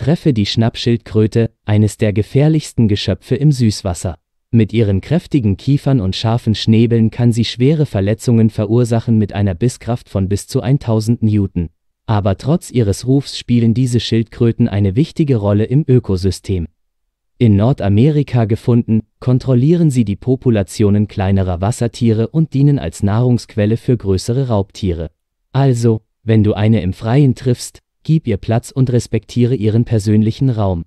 treffe die Schnappschildkröte, eines der gefährlichsten Geschöpfe im Süßwasser. Mit ihren kräftigen Kiefern und scharfen Schnäbeln kann sie schwere Verletzungen verursachen mit einer Bisskraft von bis zu 1000 Newton. Aber trotz ihres Rufs spielen diese Schildkröten eine wichtige Rolle im Ökosystem. In Nordamerika gefunden, kontrollieren sie die Populationen kleinerer Wassertiere und dienen als Nahrungsquelle für größere Raubtiere. Also, wenn du eine im Freien triffst, Gib ihr Platz und respektiere ihren persönlichen Raum